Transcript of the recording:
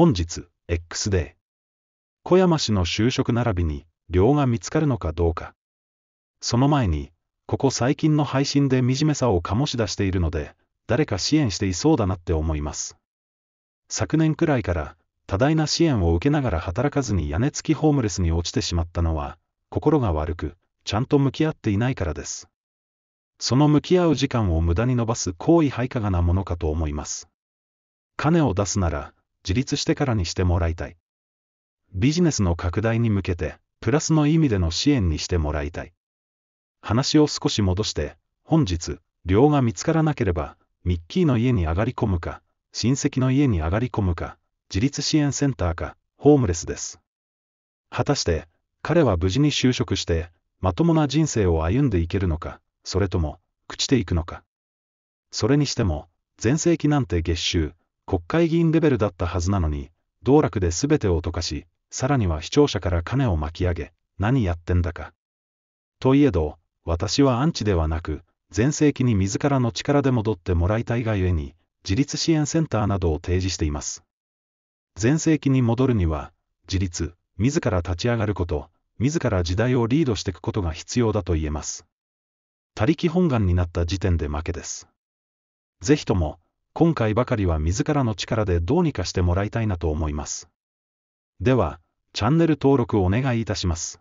本日、X デー。小山氏の就職並びに、寮が見つかるのかどうか。その前に、ここ最近の配信で惨めさを醸し出しているので、誰か支援していそうだなって思います。昨年くらいから、多大な支援を受けながら働かずに屋根付きホームレスに落ちてしまったのは、心が悪く、ちゃんと向き合っていないからです。その向き合う時間を無駄に伸ばす行為配下がなものかと思います。金を出すなら、自立してからにしてもらいたい。ビジネスの拡大に向けて、プラスの意味での支援にしてもらいたい。話を少し戻して、本日、寮が見つからなければ、ミッキーの家に上がり込むか、親戚の家に上がり込むか、自立支援センターか、ホームレスです。果たして、彼は無事に就職して、まともな人生を歩んでいけるのか、それとも、朽ちていくのか。それにしても、全盛期なんて月収国会議員レベルだったはずなのに、道楽で全てを溶かし、さらには視聴者から金を巻き上げ、何やってんだか。といえど、私はアンチではなく、全盛期に自らの力で戻ってもらいたいがゆえに、自立支援センターなどを提示しています。全盛期に戻るには、自立、自ら立ち上がること、自ら時代をリードしていくことが必要だと言えます。他力本願になった時点で負けです。ぜひとも、今回ばかりは自らの力でどうにかしてもらいたいなと思います。では、チャンネル登録お願いいたします。